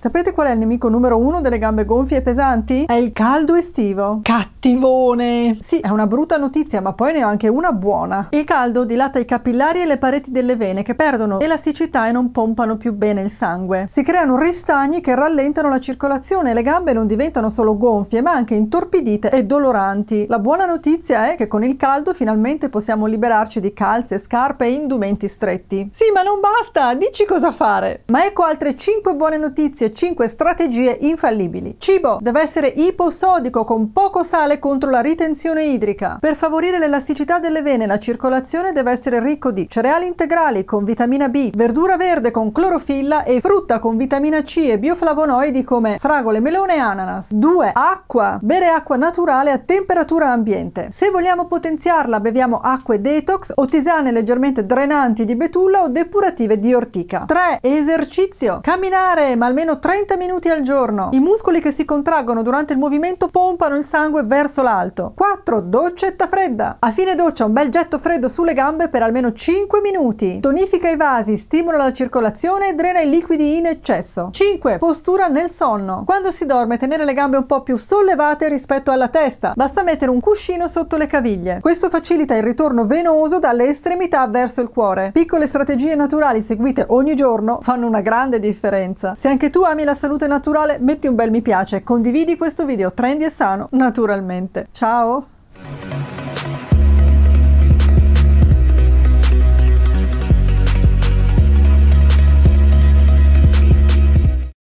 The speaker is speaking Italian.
Sapete qual è il nemico numero uno delle gambe gonfie e pesanti? È il caldo estivo. Cattivone! Sì, è una brutta notizia, ma poi ne ho anche una buona. Il caldo dilata i capillari e le pareti delle vene che perdono elasticità e non pompano più bene il sangue. Si creano ristagni che rallentano la circolazione e le gambe non diventano solo gonfie, ma anche intorpidite e doloranti. La buona notizia è che con il caldo finalmente possiamo liberarci di calze, scarpe e indumenti stretti. Sì, ma non basta! Dici cosa fare! Ma ecco altre 5 buone notizie 5 strategie infallibili. Cibo deve essere iposodico con poco sale contro la ritenzione idrica. Per favorire l'elasticità delle vene la circolazione deve essere ricco di cereali integrali con vitamina B, verdura verde con clorofilla e frutta con vitamina C e bioflavonoidi come fragole, melone e ananas. 2. Acqua. Bere acqua naturale a temperatura ambiente. Se vogliamo potenziarla beviamo acque detox o tisane leggermente drenanti di betulla o depurative di ortica. 3. Esercizio. Camminare ma almeno 30 minuti al giorno. I muscoli che si contraggono durante il movimento pompano il sangue verso l'alto. 4. Doccetta fredda. A fine doccia un bel getto freddo sulle gambe per almeno 5 minuti. Tonifica i vasi, stimola la circolazione e drena i liquidi in eccesso. 5. Postura nel sonno. Quando si dorme tenere le gambe un po' più sollevate rispetto alla testa. Basta mettere un cuscino sotto le caviglie. Questo facilita il ritorno venoso dalle estremità verso il cuore. Piccole strategie naturali seguite ogni giorno fanno una grande differenza. Se anche tu hai ami la salute naturale, metti un bel mi piace, condividi questo video trendy e sano naturalmente. Ciao!